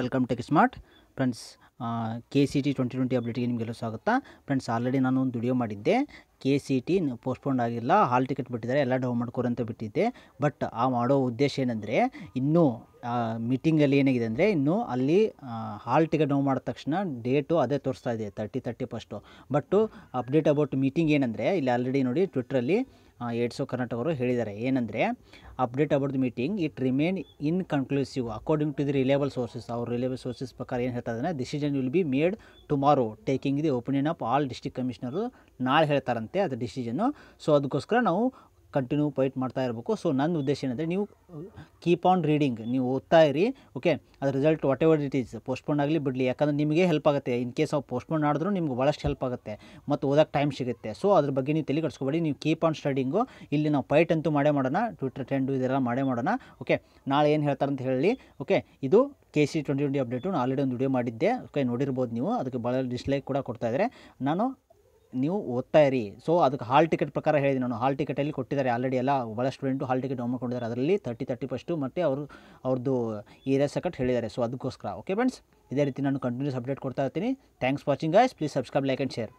welcome tech smart friends K C T twenty twenty ಅಪ್ಡೇಟ್ಗೆ ನಿಮಗೆಲ್ಲ ಸ್ವಾಗತ ಫ್ರೆಂಡ್ಸ್ ಆಲ್ರೆಡಿ ನಾನು ಒಂದು ವಿಡಿಯೋ ಮಾಡಿದ್ದೆ ಕೆ ಸಿ ಟಿ ಪೋಸ್ಟ್ಪೋನ್ ಆಗಿಲ್ಲ ಹಾಲ್ ಟಿಕೆಟ್ ಬಿಟ್ಟಿದ್ದಾರೆ ಎಲ್ಲ ಡೌನ್ ಮಾಡ್ಕೋರು ಅಂತ ಬಿಟ್ಟಿದ್ದೆ ಬಟ್ ಆ ಮಾಡೋ ಉದ್ದೇಶ ಏನಂದರೆ ಇನ್ನೂ ಮೀಟಿಂಗಲ್ಲಿ ಏನಾಗಿದೆ ಅಂದರೆ ಇನ್ನೂ ಅಲ್ಲಿ ಹಾಲ್ ಟಿಕೆಟ್ ಡೌನ್ ಮಾಡಿದ ತಕ್ಷಣ ಡೇಟು ಅದೇ ತೋರಿಸ್ತಾ ಇದೆ thirty thirty first but update about meeting ಏನಂದರೆ ಇಲ್ಲಿ ಆಲ್ರೆಡಿ ನೋಡಿ ಟ್ವಿಟ್ರಲ್ಲಿ ಏಡ್ಸೋ ಕರ್ನಾಟಕ ಅವರು ಹೇಳಿದ್ದಾರೆ ಏನಂದರೆ update about the meeting it remain conclusive according to the reliable sources ಅವ್ರ ರಿಲೇಬಲ್ ಸೋರ್ಸಸ್ ಪ್ರಕಾರ ಏನು ಹೇಳ್ತಾ ಇದ್ದಾರೆ decision will be made tomorrow taking the opinion of all district commissioner ನಾಳೆ ಹೇಳ್ತಾರಂತೆ ಅದು ಡಿಸಿಷನ್ನು ಸೊ ಅದಕ್ಕೋಸ್ಕರ ನಾವು ಕಂಟಿನ್ಯೂ ಫೈಟ್ ಮಾಡ್ತಾ ಇರಬೇಕು ಸೊ ನನ್ನ ಉದ್ದೇಶ ಏನಂದರೆ ನೀವು ಕೀಪ್ ಆನ್ ರೀಡಿಂಗ್ ನೀವು ಓದ್ತಾ ಇರಿ ಓಕೆ ಅದರ result whatever it is postpone ಆಗಲಿ ಬಿಡಲಿ ಯಾಕಂದರೆ ನಿಮಗೆ ಹೆಲ್ಪ್ ಆಗುತ್ತೆ ಇನ್ ಕೇಸ್ ಆಫ್ ಪೋಸ್ಟ್ಪೋನ್ ಮಾಡಿದ್ರೂ ನಿಮ್ಗೆ ಭಾಳಷ್ಟು ಹೆಲ್ಪ್ ಆಗುತ್ತೆ ಮತ್ತು ಓದಕ್ಕೆ ಟೈಮ್ ಸಿಗುತ್ತೆ ಸೊ ಅದ್ರ ಬಗ್ಗೆ ನೀವು ತಲೆ ಕಟ್ಸ್ಕೊಬೇಡಿ ನೀವು ಕೀಪ್ ಆನ್ ಸ್ಟಡಿಂಗು ಇಲ್ಲಿ ನಾವು ಫೈಟ್ ಅಂತೂ ಮಾಡೇ ಮಾಡೋಣ ಟ್ವಿಟರ್ ಟ್ರೆಂಡು ಇದೆಲ್ಲ ಮಾಡೇ ಮಾಡೋಣ ಓಕೆ ನಾಳೆ ಏನು ಹೇಳ್ತಾರೆ ಅಂತ ಹೇಳಿ ಓಕೆ ಇದು K C twenty twenty update ನಾನು ಆಲ್ರೆಡಿ ಒಂದು ವಿಡಿಯೋ ಮಾಡಿದ್ದೆ ಓಕೆ ನೋಡಿರ್ಬೋದು ನೀವು ಅದಕ್ಕೆ ಭಾಳ ಡಿಸ್ಲೈಕ್ ಕೂಡ ಕೊಡ್ತಾಯಿದ್ರೆ ನಾನು ನೀವು ಓದ್ತಾ ಇರಿ ಸೊ ಅದಕ್ಕೆ ಹಾಲ್ ಟಿಕೆಟ್ ಪ್ರಕಾರ ಹೇಳಿದೆ ನಾನು ಹಾಲ್ ಟಿಕೆಟಲ್ಲಿ ಕೊಟ್ಟಿದ್ದಾರೆ ಆಲ್ರೆಡಿ ಎಲ್ಲ ಭಾಳ ಸ್ಟೂಡೆಂಟು ಹಾಲ್ ಟಿಕೆಟ್ ಡೌನ್ಲೋಡ್ ಮಾಡಿದ್ದಾರೆ ಅದರಲ್ಲಿ ತರ್ಟಿ ತರ್ಟಿ ಫಸ್ಟು ಮತ್ತು ಅವರು ಅವ್ರದ್ದು ಏರಿಯಾ ಸೆಕೆಟ್ ಹೇಳಿದ್ದಾರೆ ಸೊ ಅದಕ್ಕೋಸ್ಕರ ಓಕೆ ಫ್ರೆಂಡ್ಸ್ ಇದೇ ರೀತಿ ನಾನು ಕಂಟಿನ್ಯೂಸ್ ಅಪ್ಡೇಟ್ ಕೊಡ್ತಾ ಇರ್ತೀನಿ thanks watching guys please subscribe like and share